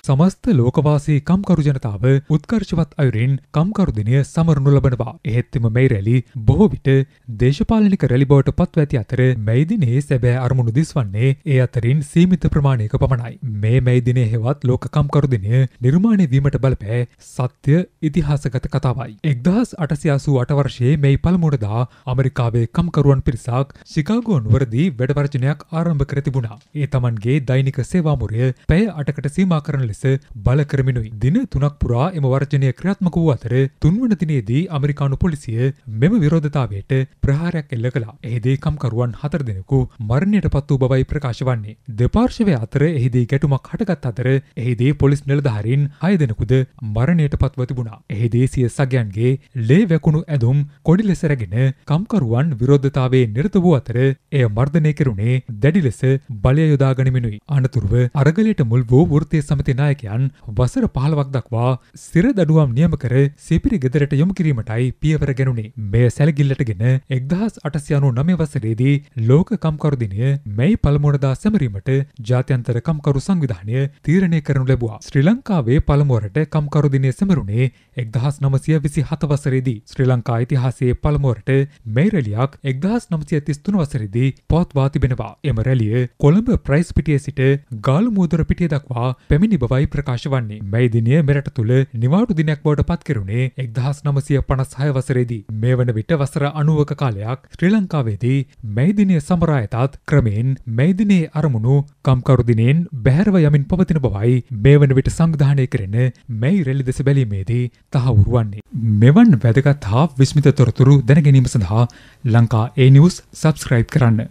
සමස්ත ලෝකවාසී කම්කරු ජනතාව උත්කර්ෂවත් අයුරින් කම්කරු දිනය සමරනු ලබනවා. එහෙත්ම මේ රැලි බොහෝ විට දේශපාලනික රැලි බවට පත්ව ඇති අතර මේ දිනේ සැබෑ අරමුණු දිස්වන්නේ ඒ අතරින් සීමිත ප්‍රමාණයක පමණයි. මේ මේ දිනේ හෙවත් ලෝක කම්කරු දිනය නිර්මාණය වීමට බලපෑ සත්‍ය ඉතිහාසගත කතාවයි. 1888 වර්ෂයේ මේ පළමුවටදා ඇමරිකාවේ කම්කරුවන් පිරිසක් ශිකාගෝ නුවරදී වැඩ පරචනයක් ආරම්භ කර තිබුණා. ඒ තමන්ගේ දෛනික සේවාමුරය පැය 8කට සීමා කරන ලෙස පිණිස බල කරමිනුයි. දින තුනක් පුරා එම වර්ජනය ක්‍රියාත්මක වූ අතර තුන්වන දිනේදී ඇමරිකානු පොලිසිය මෙම විරෝධතාවයට ප්‍රහාරයක් එල්ල කළා. එහිදී කම්කරුවන් හතර දෙනෙකු මරණයට පත් වූ බවයි ප්‍රකාශ වන්නේ. දෙපාර්ශවය අතර එහිදී ගැටුමක් හටගත් අතර එහිදී පොලිස් නිලධාරීන් හය දෙනෙකුද මරණයට පත්ව තිබුණා. එහිදී සිය සගයන්ගේ ලේ වැකුණු ඇඳුම් කොඩි ලෙස රැගෙන කම්කරුවන් විරෝධතාවේ නිරත වූ අතර එය මර්ධනය කෙරුණේ දැඩි ලෙස බලය යොදාගනිමිනුයි. අනතුරුව අරගලයට මුල් වූ වෘත්තය සමති නායකයන් වසර පහළවක් දක්වා සිර දඩුවම් නියම කර සිපිරි ගෙදරට යොමු කිරීමටයි පියවර ගැනුණේ. මෙය සැලකිල්ලට ගෙන එක්දහස් අටසි අනු නමය වසරේදී ලෝක කම්කරු දිනය මැයි පළමුවනදා සැමරීමට ජාත්‍යන්තර කම්කරු සංවිධානය තීරණය කරනු ලැබුවා. ශ්‍රී ලංකාවේ පළමුවරට කම්කරු දිනය සැමරුණේ එක්දහස් නමසිය විසි හත වසරේදී. ශ්‍රී ලංකා ඉතිහාසයේ පළමුවරට මෙයිරලියක් එක්දහස් නමසිය තිස්තුන වසරේදී පවත්වා තිබෙනවා. එම රැලිය කොළඹ ප්‍රයිස් පිටිය සිට ගාල් මුූදර පිටිය දක්වා පැමිණි බව බවයි ප්‍රකාශ වන්නේ. මැයි දිනය මෙරට තුළ නිවාඩු දිනයක් බවට පත්කරුණේ එක්දහස් නමසය පනස් හය වසරේදී. මේ වන විට වසර අනුවක කාලයක් ශ්‍රී ලංකාවේදී මැයිදිනය සමරායතත් ක්‍රමයෙන් මැයිදිනේ අරමුණු කම්කරුදිනයෙන් බැහැරව යමින් පවතින බවයි මේ වන විට සංවිධානය කරන මැයි රෙල්ලි දෙස බැලීමේදී තහවුරුවන්නේ. මෙවන් වැදගත් හා විස්මිත තොරතුරු දැනගැනීම සඳහා ලංකා ඒ නිවස් සබස්ක්‍රයිබ් කරන්න.